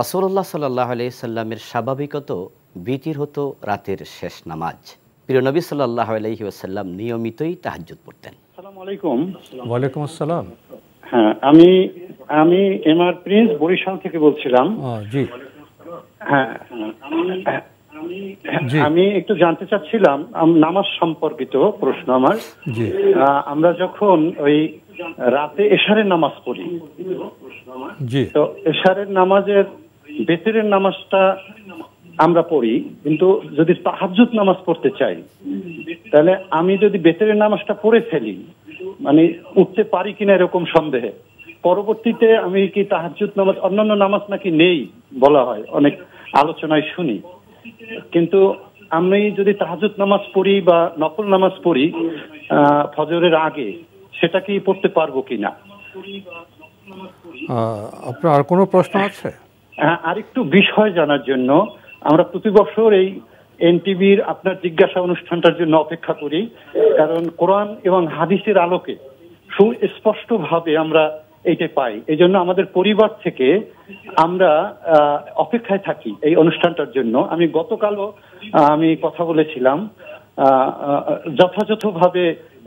রাসুল্লাহ সাল্লাহ আলি সাল্লামের স্বাভাবিকত বিতির হতো রাতের শেষ নামাজ প্রিয়নবী সাল্লাহ আলহি আসাল্লাম নিয়মিতই তাহাজুদ পড়তেন আসসালাম হ্যাঁ আমি আমি প্রিন্স বরিশাল থেকে বলছিলাম হ্যাঁ, আমি একটু জানতে চাচ্ছিলাম নামাজ সম্পর্কিত প্রশ্ন আমার আমরা যখন ওই রাতে এশারের নামাজ পড়ি তো এশারের নামাজের বেসিরের নামাজটা আমরা পড়ি কিন্তু যদি তাহাজুদ নামাজ পড়তে চাই তাহলে আমি যদি বেতরের নামাজটা পড়ে ফেলি মানে উঠতে পারি কিনা এরকম সন্দেহে পরবর্তীতে আমি কি তাহাজুদ নামাজ অন্যান্য নামাজ নাকি নেই বলা হয় অনেক আলোচনায় শুনি কিন্তু আমি যদি তাহাজুদ নামাজ পড়ি বা নকল নামাজ পড়ি ফজরের আগে সেটা কি পড়তে পারবো কিনা আপনার আর কোনো প্রশ্ন আছে হ্যাঁ, আরেকটু বিষয় জানার জন্য আমরা প্রতি বছর এই এনটিভির আপনার জিজ্ঞাসা অনুষ্ঠানটার জন্য অপেক্ষা করি কারণ কোরআন এবং হাদিসের আলোকে সুস্পষ্ট ভাবে আমরা এইটা পাই এই জন্য আমাদের পরিবার থেকে আমরা অপেক্ষায় থাকি এই অনুষ্ঠানটার জন্য আমি গতকালও আমি কথা বলেছিলাম যথাযথভাবে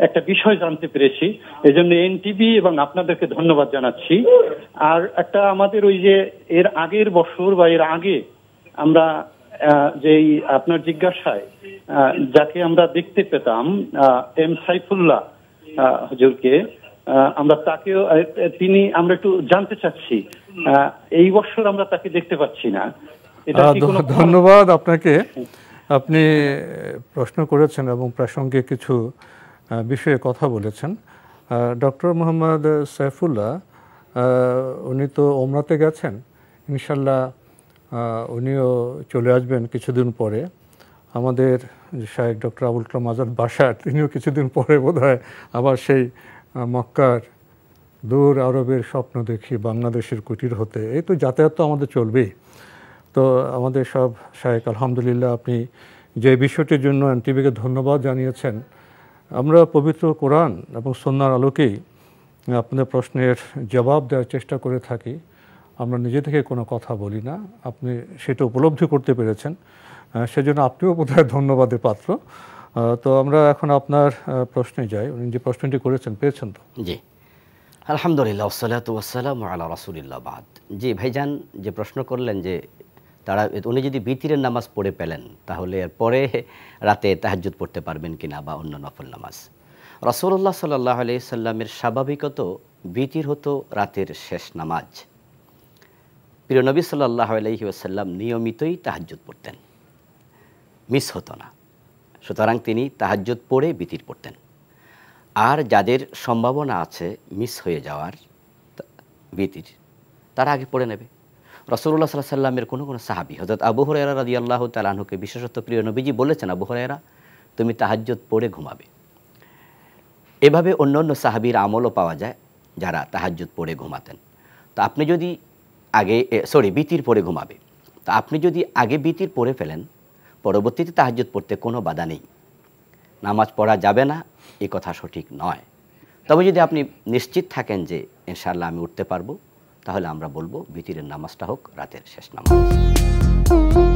একটা বিষয় জানতে পেরেছি এই জন্য এনটিভি এবং আপনাদেরকে ধন্যবাদ জানাচ্ছি আর একটা আমাদের ওই যে এর আগের বছর বা এর আগে আমরা যেই আপনার জিজ্ঞাসায় যাকে আমরা দেখতে পেতাম এম সাইফুল্লাহ হজুরকে আমরা তাকেও তিনি আমরা একটু জানতে চাচ্ছি এই বছর আমরা তাকে দেখতে পাচ্ছি না এটা ধন্যবাদ আপনাকে হ্যাঁ। আপনি প্রশ্ন করেছেন এবং প্রাসঙ্গিক কিছু বিষয়ে কথা বলেছেন ডক্টর মোহাম্মদ সাইফুল্লাহ উনি তো ওমরাতে গেছেন ইনশাল্লাহ উনিও চলে আসবেন কিছুদিন পরে আমাদের শাহেক ডক্টর আবুল কালাম আজাদ বাসার তিনিও কিছুদিন পরে বোধ আবার সেই মক্কার দূর আরবের স্বপ্ন দেখি বাংলাদেশের কুটির হতে এই তো যাতায়াত তো আমাদের চলবেই তো আমাদের সব শায়েক আলহামদুলিল্লাহ আপনি যে বিষয়টির জন্য এনটিভিকে ধন্যবাদ জানিয়েছেন আমরা পবিত্র কোরআন এবং সন্ন্যার আলোকেই আপনাদের প্রশ্নের জবাব দেওয়ার চেষ্টা করে থাকি আমরা নিজে থেকে কোনো কথা বলি না আপনি সেটা উপলব্ধি করতে পেরেছেন সেজন্য আপনিও বোধহয় ধন্যবাদের পাত্র তো আমরা এখন আপনার প্রশ্নে যাই উনি যে প্রশ্নটি করেছেন পেয়েছেন তো জি আলহামদুলিল্লাহ ওসালাত ওয়াসালাম আল্লাহ রাসুলিল্লাহ বাদ জি ভাইজান যে প্রশ্ন করলেন যে তারা উনি যদি বিতিরের নামাজ পড়ে পেলেন তাহলে পরে রাতে তাহাজুদ পড়তে পারবেন কিনা বা অন্য নফল নামাজ রসুল্লাহ সাল্লাহ আলি সাল্লামের স্বাভাবিকত বিতির হতো রাতের শেষ নামাজ প্রিয় সাল্লাহ আলহি আসাল্লাম নিয়মিতই তাহাজুদ পড়তেন মিস হতো না সুতরাং তিনি তাহাজ্জুদ পড়ে বিতির পড়তেন আর যাদের সম্ভাবনা আছে মিস হয়ে যাওয়ার বিতির তারা আগে পড়ে নেবে রসুল্লাহ সাল্লাহ সাল্লামের কোনো কোনো সাহাবি হজরত আবু হরাইরা রাজি আল্লাহ তালাহুকে বিশেষত প্রিয় নবীজি বলেছেন আবু হরাইরা তুমি তাহাজ্যত পড়ে ঘুমাবে এভাবে অন্য অন্য সাহাবির আমলও পাওয়া যায় যারা তাহাজ্যত পড়ে ঘুমাতেন তা আপনি যদি আগে সরি বিতির পরে ঘুমাবে তা আপনি যদি আগে বিতির পরে ফেলেন পরবর্তীতে তাহাজ্যত পড়তে কোনো বাধা নেই নামাজ পড়া যাবে না এ কথা সঠিক নয় তবে যদি আপনি নিশ্চিত থাকেন যে ইনশাল্লাহ আমি উঠতে পারবো তাহলে আমরা বলবো ভিতিরের নামাজটা হোক রাতের শেষ নামাজ